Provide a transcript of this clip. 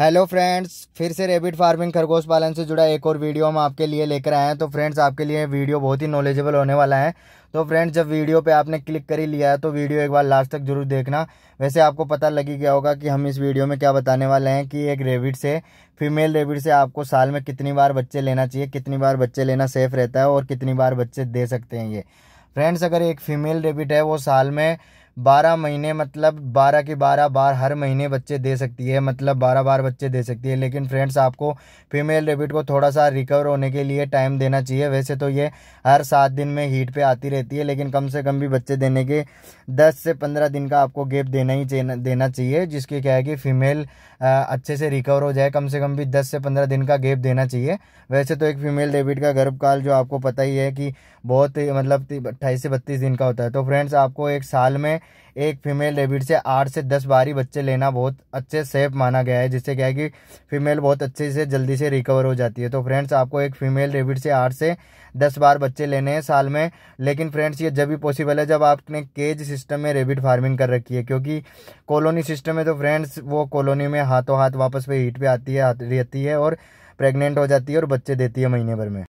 hello friends फिर से rebate farming खरगोश पालन से जुड़ा एक और वीडियो हम आपके लिए लेकर आए हैं तो फ्रेंड्स आपके लिए वीडियो बहुत ही नॉलेजेबल होने वाला है तो फ्रेंड्स जब वीडियो पे आपने क्लिक कर ही लिया है तो वीडियो एक बार लास्ट तक जरूर देखना वैसे आपको पता लग ही गया होगा कि हम इस वीडियो में क्या बताने वाले हैं कि एक रेबिट से फीमेल रेबिट से आपको साल में कितनी बार बच्चे लेना चाहिए कितनी बार बच्चे लेना सेफ रहता है और कितनी बार बच्चे दे सकते हैं ये फ्रेंड्स अगर एक फीमेल रेबिट है वो साल में बारह महीने मतलब बारह के बारह बार हर महीने बच्चे दे सकती है मतलब बारह बार बच्चे दे सकती है लेकिन फ्रेंड्स आपको फीमेल रेबिट को थोड़ा सा रिकवर होने के लिए टाइम देना चाहिए वैसे तो ये हर सात दिन में हीट पे आती रहती है लेकिन कम से कम भी बच्चे देने के दस से पंद्रह दिन का आपको गेप देना ही देना चाहिए जिसकी क्या है कि फीमेल अच्छे से रिकवर हो जाए कम से कम भी दस से पंद्रह दिन का गेप देना चाहिए वैसे तो एक फीमेल रेबिट का गर्भकाल जो आपको पता ही है कि बहुत मतलब अट्ठाईस से बत्तीस दिन का होता है तो फ्रेंड्स आपको एक साल में एक फीमेल रेबिट से आठ से दस बारी बच्चे लेना बहुत अच्छे सेफ माना गया है जिससे क्या है कि फीमेल बहुत अच्छे से जल्दी से रिकवर हो जाती है तो फ्रेंड्स आपको एक फीमेल रेबिट से आठ से दस बार बच्चे लेने हैं साल में लेकिन फ्रेंड्स ये जब भी पॉसिबल है जब आपने केज सिस्टम में रेबिट फार्मिंग कर रखी है क्योंकि कॉलोनी सिस्टम है तो फ्रेंड्स वो कॉलोनी में हाथों हाथ वापस पे हीट पर आती है रहती है और प्रेग्नेंट हो जाती है और बच्चे देती है महीने भर में